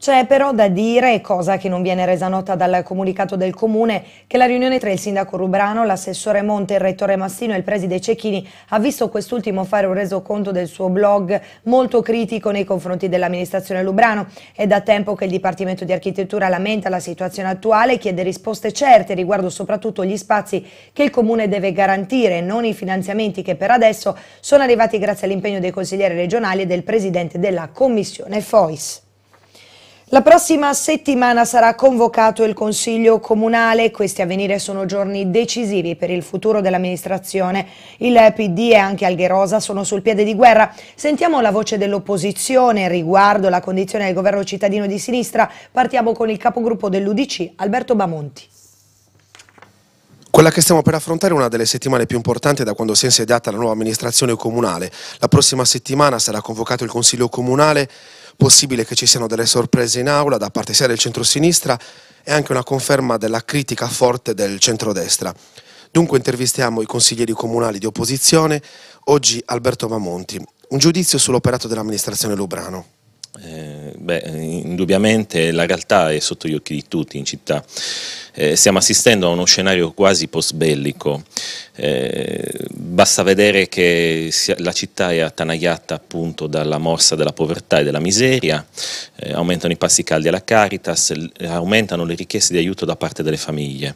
C'è però da dire, cosa che non viene resa nota dal comunicato del Comune, che la riunione tra il sindaco Rubrano, l'assessore Monte, il rettore Massino e il preside Cecchini ha visto quest'ultimo fare un resoconto del suo blog molto critico nei confronti dell'amministrazione Lubrano. È da tempo che il Dipartimento di Architettura lamenta la situazione attuale e chiede risposte certe riguardo soprattutto gli spazi che il Comune deve garantire, non i finanziamenti che per adesso sono arrivati grazie all'impegno dei consiglieri regionali e del presidente della Commissione FOIS. La prossima settimana sarà convocato il Consiglio Comunale, questi avvenire sono giorni decisivi per il futuro dell'amministrazione. Il PD e anche Algherosa sono sul piede di guerra. Sentiamo la voce dell'opposizione riguardo la condizione del governo cittadino di sinistra. Partiamo con il capogruppo dell'Udc, Alberto Bamonti. Quella che stiamo per affrontare è una delle settimane più importanti da quando si è insediata la nuova amministrazione comunale. La prossima settimana sarà convocato il Consiglio Comunale possibile che ci siano delle sorprese in aula da parte sia del centro-sinistra e anche una conferma della critica forte del centrodestra. Dunque intervistiamo i consiglieri comunali di opposizione, oggi Alberto Mamonti. Un giudizio sull'operato dell'amministrazione Lubrano. Eh, beh, indubbiamente la realtà è sotto gli occhi di tutti in città. Eh, stiamo assistendo a uno scenario quasi post bellico. Eh, basta vedere che la città è attanagliata appunto dalla morsa della povertà e della miseria, eh, aumentano i passi caldi alla Caritas, aumentano le richieste di aiuto da parte delle famiglie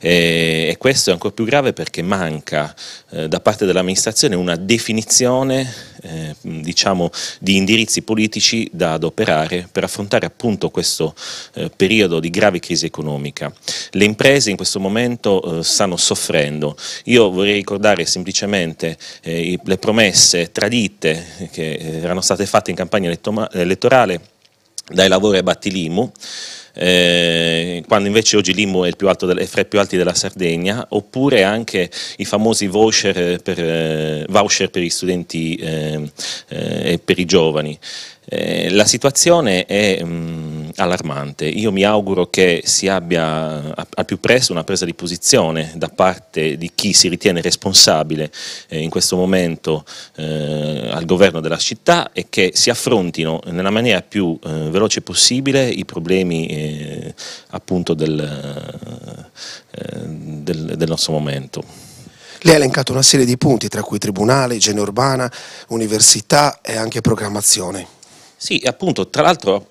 e, e questo è ancora più grave perché manca eh, da parte dell'amministrazione una definizione eh, diciamo, di indirizzi politici da adoperare per affrontare appunto questo eh, periodo di grave crisi economica. Le imprese in questo momento eh, stanno soffrendo, io vorrei ricordare semplicemente semplicemente eh, le promesse tradite che eh, erano state fatte in campagna elettorale dai lavori a Battilimu, eh, quando invece oggi Limbo è, è, fra i più alti della Sardegna, oppure anche i famosi voucher per, eh, voucher per gli studenti eh, eh, e per i giovani. Eh, la situazione è mh, mm, allarmante, io mi auguro che si abbia al più presto una presa di posizione da parte di chi si ritiene responsabile eh, in questo momento al governo della città e che si affrontino nella maniera più veloce possibile i problemi appunto del, eh, del, del nostro momento. Lei ha elencato una serie di punti, tra cui tribunale, igiene urbana, università e anche programmazione. Sì, appunto, tra l'altro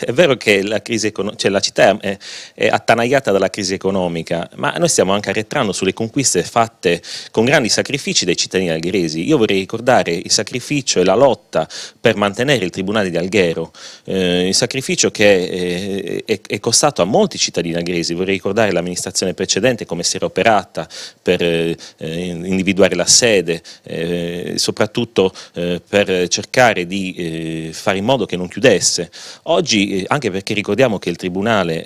è vero che la, econo- cioè la città è, è, attanagliata dalla crisi economica, ma noi stiamo anche arretrando sulle conquiste fatte con grandi sacrifici dei cittadini algheresi. Io vorrei ricordare il sacrificio e la lotta per mantenere il tribunale di Alghero, eh, il sacrificio che è, eh, è, è, costato a molti cittadini algheresi. Vorrei ricordare l'amministrazione precedente come si era operata per eh, individuare la sede, eh, soprattutto eh, per cercare di eh, fare in modo che non chiudesse. Oggi, eh, anche perché ricordiamo che il Tribunale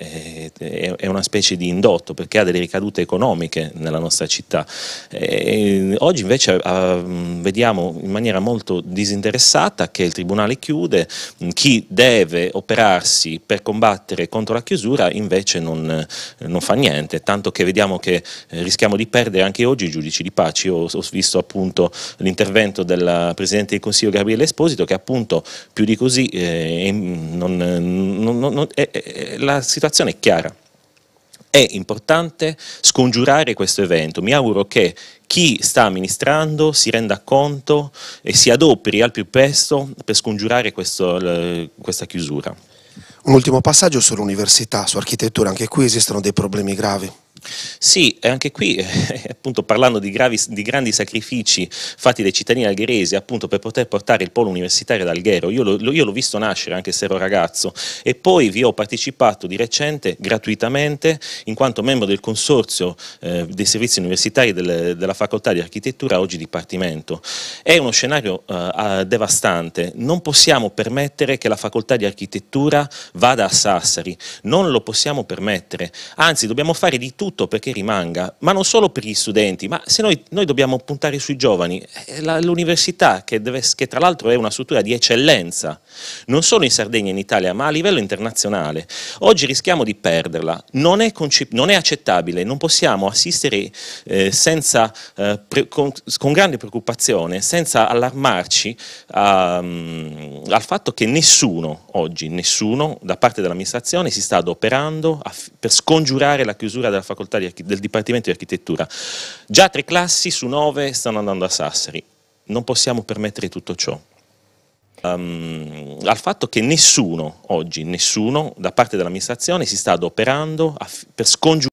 eh, è una specie di indotto perché ha delle ricadute economiche nella nostra città, eh, oggi invece ah, mm, vediamo in maniera molto disinteressata che il Tribunale chiude, mm, chi deve operarsi per combattere contro la chiusura invece non, non fa niente, tanto che vediamo che rischiamo di perdere anche oggi i giudici di pace. Io ho visto appunto l'intervento del Presidente del Consiglio Gabriele Esposito che appunto più di così così eh, eh, non, non, non, eh, eh, la situazione è chiara. È importante scongiurare questo evento. Mi auguro che chi sta amministrando si renda conto e si adoperi al più presto per scongiurare questo, questa chiusura. Un ultimo passaggio sull'università, su architettura. Anche qui esistono dei problemi gravi. Sì, anche qui, eh, appunto parlando di, gravi, di, grandi sacrifici fatti dai cittadini algheresi appunto per poter portare il polo universitario ad Alghero, io, lo, io l'ho visto nascere anche se ero ragazzo e poi vi ho partecipato di recente gratuitamente in quanto membro del consorzio eh, dei servizi universitari del, della facoltà di architettura, oggi dipartimento. È uno scenario eh, devastante, non possiamo permettere che la facoltà di architettura vada a Sassari, non lo possiamo permettere, anzi dobbiamo fare di tutto tutto perché rimanga, ma non solo per gli studenti, ma se noi, noi dobbiamo puntare sui giovani, eh, l'università che, deve, che tra l'altro è una struttura di eccellenza, non solo in Sardegna e in Italia, ma a livello internazionale, oggi rischiamo di perderla, non è, non è accettabile, non possiamo assistere eh, senza, eh, con, con, grande preoccupazione, senza allarmarci a, um, ehm, al fatto che nessuno oggi, nessuno da parte dell'amministrazione si sta adoperando a, per scongiurare la chiusura della facoltà facoltà del Dipartimento di Architettura. Già tre classi su nove stanno andando a Sassari. Non possiamo permettere tutto ciò. Um, al fatto che nessuno oggi, nessuno da parte dell'amministrazione si sta adoperando per scongiurare